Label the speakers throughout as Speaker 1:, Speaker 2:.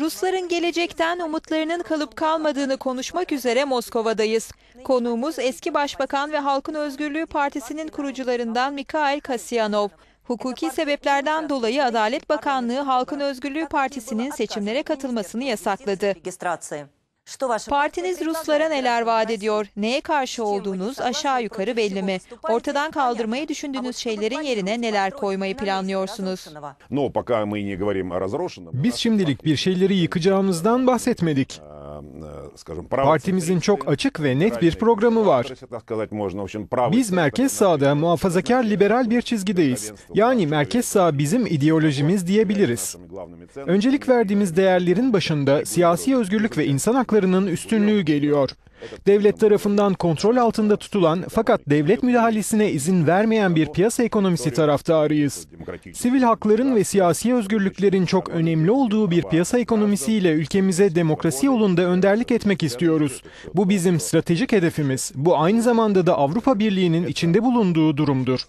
Speaker 1: Rusların gelecekten umutlarının kalıp kalmadığını konuşmak üzere Moskova'dayız. Konuğumuz eski Başbakan ve Halkın Özgürlüğü Partisi'nin kurucularından Mikhail Kasyanov. Hukuki sebeplerden dolayı Adalet Bakanlığı Halkın Özgürlüğü Partisi'nin seçimlere katılmasını yasakladı. Partiniz Ruslara neler vaat ediyor? Neye karşı olduğunuz aşağı yukarı belli mi? Ortadan kaldırmayı düşündüğünüz şeylerin yerine neler koymayı planlıyorsunuz?
Speaker 2: Biz şimdilik bir şeyleri yıkacağımızdan bahsetmedik. Partimizin çok açık ve net bir programı var.
Speaker 3: Biz merkez sağda
Speaker 2: muhafazakar liberal bir çizgideyiz. Yani merkez sağ bizim ideolojimiz diyebiliriz. Öncelik verdiğimiz değerlerin başında siyasi özgürlük ve insan haklarının üstünlüğü geliyor. Devlet tarafından kontrol altında tutulan fakat devlet müdahalesine izin vermeyen bir piyasa ekonomisi taraftarıyız. Sivil hakların ve siyasi özgürlüklerin çok önemli olduğu bir piyasa ekonomisiyle ülkemize demokrasi yolunda önderlik etmek istiyoruz. Bu bizim stratejik hedefimiz. Bu aynı zamanda da Avrupa Birliği'nin içinde bulunduğu durumdur.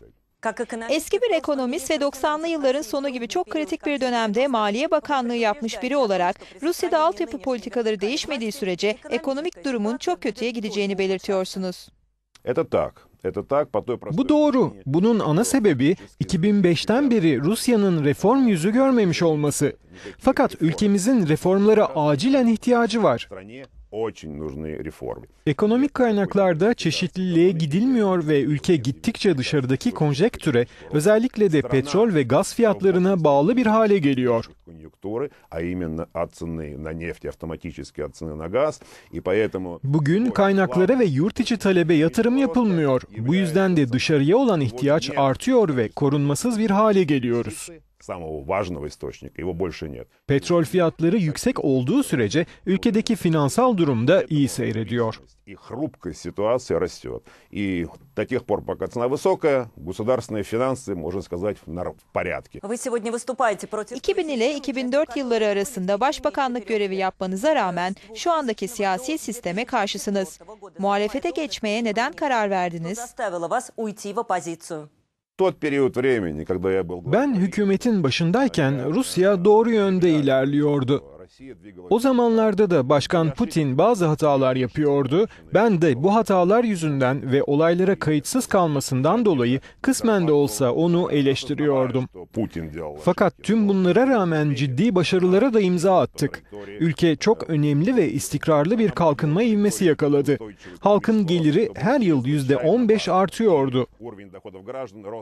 Speaker 1: Eski bir ekonomist ve 90'lı yılların sonu gibi çok kritik bir dönemde Maliye Bakanlığı yapmış biri olarak Rusya'da altyapı politikaları değişmediği sürece ekonomik durumun çok kötüye gideceğini belirtiyorsunuz.
Speaker 2: Bu doğru. Bunun ana sebebi 2005'ten beri Rusya'nın reform yüzü görmemiş olması. Fakat ülkemizin reformlara acilen ihtiyacı var. Ekonomik kaynaklarda çeşitliliğe gidilmiyor ve ülke gittikçe dışarıdaki konjektüre, özellikle de petrol ve gaz fiyatlarına bağlı bir hale geliyor
Speaker 3: фактуры, а именно от цены на нефть автоматически от цены на газ. И поэтому...
Speaker 2: Bugün kaynaklara ve yurt içi talebe yatırım yapılmıyor. Bu yüzden de dışarıya olan ihtiyaç artıyor ve korunmasız bir hale geliyoruz.
Speaker 3: самого важного источника, его больше нет.
Speaker 2: Petrol fiyatları yüksek olduğu sürece ülkedeki finansal durum da iyi seyrediyor
Speaker 3: и хрупкость ситуации растет. И до тех пор, пока цена высокая, государственные финансы, можно сказать, в порядке.
Speaker 1: Вы сегодня выступаете против... 2000 ile 2004 yılları arasında başbakanlık görevi yapmanıza rağmen şu andaki siyasi sisteme karşısınız. Muhalefete geçmeye neden karar verdiniz?
Speaker 2: Ben hükümetin başındayken Rusya doğru yönde ilerliyordu. O zamanlarda da Başkan Putin bazı hatalar yapıyordu. Ben de bu hatalar yüzünden ve olaylara kayıtsız kalmasından dolayı kısmen de olsa onu eleştiriyordum. Fakat tüm bunlara rağmen ciddi başarılara da imza attık. Ülke çok önemli ve istikrarlı bir kalkınma ivmesi yakaladı. Halkın geliri her yıl %15 artıyordu.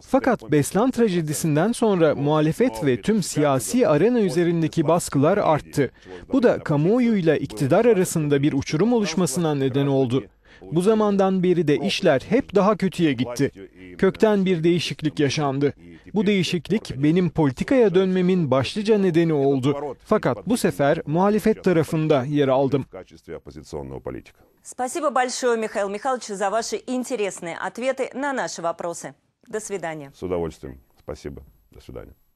Speaker 2: Fakat Beslan trajedisinden sonra muhalefet ve tüm siyasi arena üzerindeki baskılar arttı. Bu da kamuoyu ile iktidar arasında bir uçurum oluşmasına neden oldu. Bu zamandan beri de işler hep daha kötüye gitti. Kökten bir değişiklik yaşandı. Bu değişiklik benim politikaya dönmemin başlıca nedeni oldu. Fakat bu sefer muhalefet tarafında yer aldım.
Speaker 1: Спасибо большое, Михаил Михайлович, за ваши интересные ответы на наши вопросы. До свидания.
Speaker 3: С удовольствием. Спасибо. До свидания.